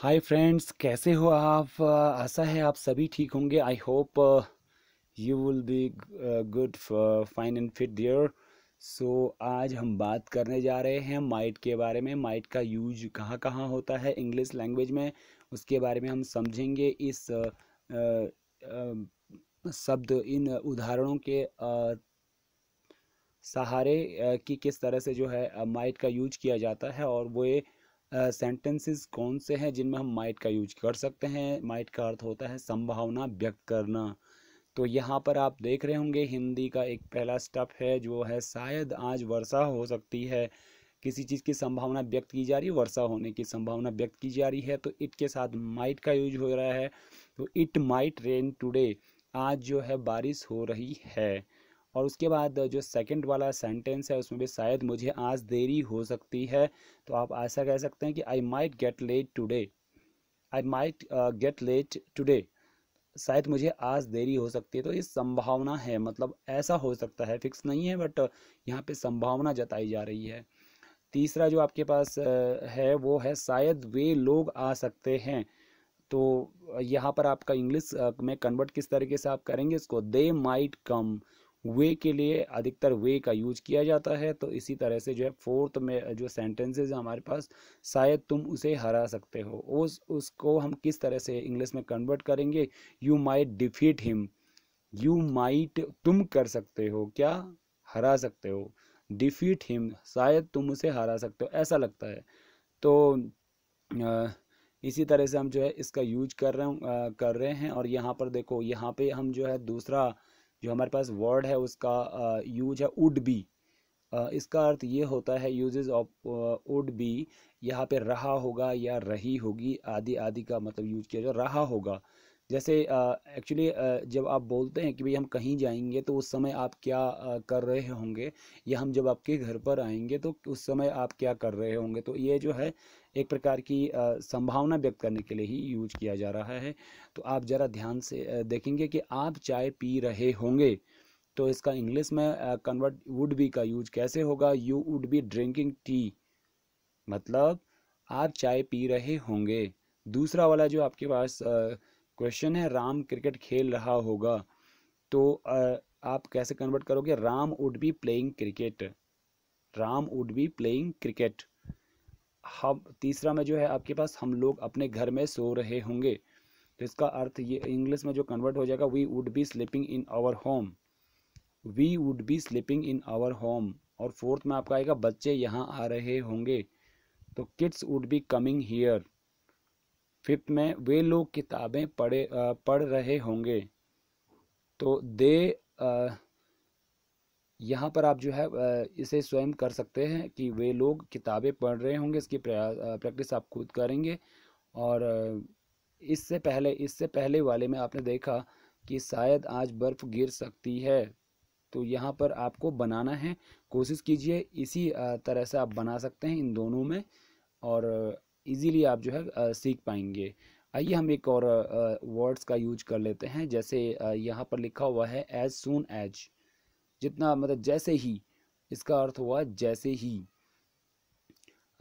hi friends कैसे हो आप आशा है आप सभी ठीक होंगे I hope you will be good fine and fit dear so आज हम बात करने जा रहे हैं माइट के बारे में माइट का यूज कहाँ कहाँ होता है इंग्लिश लैंग्वेज में उसके बारे में हम समझेंगे इस uh, uh, शब्द इन उदाहरणों के uh, सहारे कि किस तरह से जो है माइट का यूज किया जाता है और वो सेंटेंसेस uh, कौन से हैं जिनमें हम माइट का यूज कर सकते हैं माइट का अर्थ होता है संभावना व्यक्त करना तो यहाँ पर आप देख रहे होंगे हिंदी का एक पहला स्टेप है जो है शायद आज वर्षा हो सकती है किसी चीज़ की संभावना व्यक्त की जा रही है वर्षा होने की संभावना व्यक्त की जा रही है तो इट के साथ माइट का यूज हो रहा है तो इट माइट रेन टुडे आज जो है बारिश हो रही है और उसके बाद जो सेकंड वाला सेंटेंस है उसमें भी शायद मुझे आज देरी हो सकती है तो आप ऐसा कह सकते हैं कि I might get late today I might get late today शायद मुझे आज देरी हो सकती है तो ये संभावना है मतलब ऐसा हो सकता है फिक्स नहीं है बट uh, यहाँ पे संभावना जताई जा रही है तीसरा जो आपके पास uh, है वो है शायद वे लोग आ सकते हैं तो यहाँ पर आपका इंग्लिश uh, में कन्वर्ट किस तरीके से आप करेंगे इसको दे माइट कम वे के लिए अधिकतर वे का यूज किया जाता है तो इसी तरह से जो है फोर्थ में जो सेंटेंसेज है हमारे पास शायद तुम उसे हरा सकते हो उस उसको हम किस तरह से इंग्लिश में कन्वर्ट करेंगे you might defeat him you might तुम कर सकते हो क्या हरा सकते हो डिफीट हिम शायद तुम उसे हरा सकते हो ऐसा लगता है तो इसी तरह से हम जो है इसका यूज कर रहे कर रहे हैं और यहाँ पर देखो यहाँ पे हम जो है दूसरा जो हमारे पास वर्ड है उसका यूज है उड बी इसका अर्थ ये होता है यूजेज ऑफ उड बी यहाँ पे रहा होगा या रही होगी आदि आदि का मतलब यूज किया जाए रहा होगा जैसे एक्चुअली जब आप बोलते हैं कि भाई हम कहीं जाएंगे तो उस समय आप क्या कर रहे होंगे या हम जब आपके घर पर आएंगे तो उस समय आप क्या कर रहे होंगे तो ये जो है एक प्रकार की संभावना व्यक्त करने के लिए ही यूज किया जा रहा है तो आप ज़रा ध्यान से देखेंगे कि आप चाय पी रहे होंगे तो इसका इंग्लिश में कन्वर्ट वुड बी का यूज कैसे होगा you would be drinking tea मतलब आप चाय पी रहे होंगे दूसरा वाला जो आपके पास आ, क्वेश्चन है राम क्रिकेट खेल रहा होगा तो आप कैसे कन्वर्ट करोगे Ram would be playing cricket Ram would be playing cricket हम तीसरा में जो है आपके पास हम लोग अपने घर में सो रहे होंगे तो इसका अर्थ ये इंग्लिश में जो कन्वर्ट हो जाएगा we would be sleeping in our home we would be sleeping in our home और फोर्थ में आपका आएगा बच्चे यहाँ आ रहे होंगे तो kids would be coming here fifth में वे लोग किताबें पढ़े पढ़ रहे होंगे तो दे यहाँ पर आप जो है इसे स्वयं कर सकते हैं कि वे लोग किताबें पढ़ रहे होंगे इसकी प्रैक्टिस आप खुद करेंगे और इससे पहले इससे पहले वाले में आपने देखा कि शायद आज बर्फ़ गिर सकती है तो यहाँ पर आपको बनाना है कोशिश कीजिए इसी तरह से आप बना सकते हैं इन दोनों में और ईजीली आप जो है सीख पाएंगे आइए हम एक और वर्ड्स का यूज कर लेते हैं जैसे यहाँ पर लिखा हुआ है एज सुन एज जितना मतलब जैसे ही इसका अर्थ हुआ जैसे ही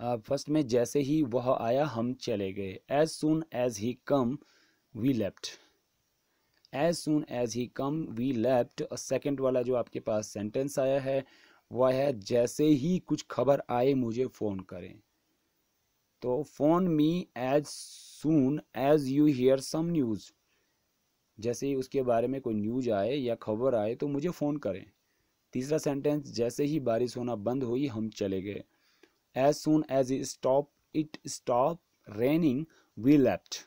फर्स्ट में जैसे ही वह आया हम चले गए as soon as he came we left as soon as he came we left second वाला जो आपके पास सेंटेंस आया है वह है जैसे ही कुछ खबर आए मुझे फ़ोन करें तो phone me as soon as you hear some news जैसे ही उसके बारे में कोई न्यूज आए या खबर आए तो मुझे फ़ोन करें तीसरा सेंटेंस जैसे ही बारिश होना बंद हुई हम चले गए as soon as stop it stop raining we left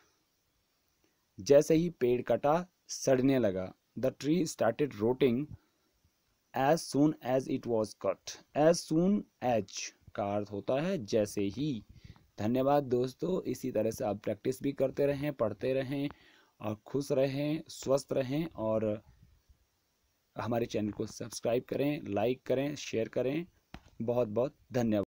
जैसे ही पेड़ कटा सड़ने लगा the tree started rotting as soon as it was cut as soon as का अर्थ होता है जैसे ही धन्यवाद दोस्तों इसी तरह से आप प्रैक्टिस भी करते रहें पढ़ते रहें और खुश रहें स्वस्थ रहें और हमारे चैनल को सब्सक्राइब करें लाइक करें शेयर करें बहुत बहुत धन्यवाद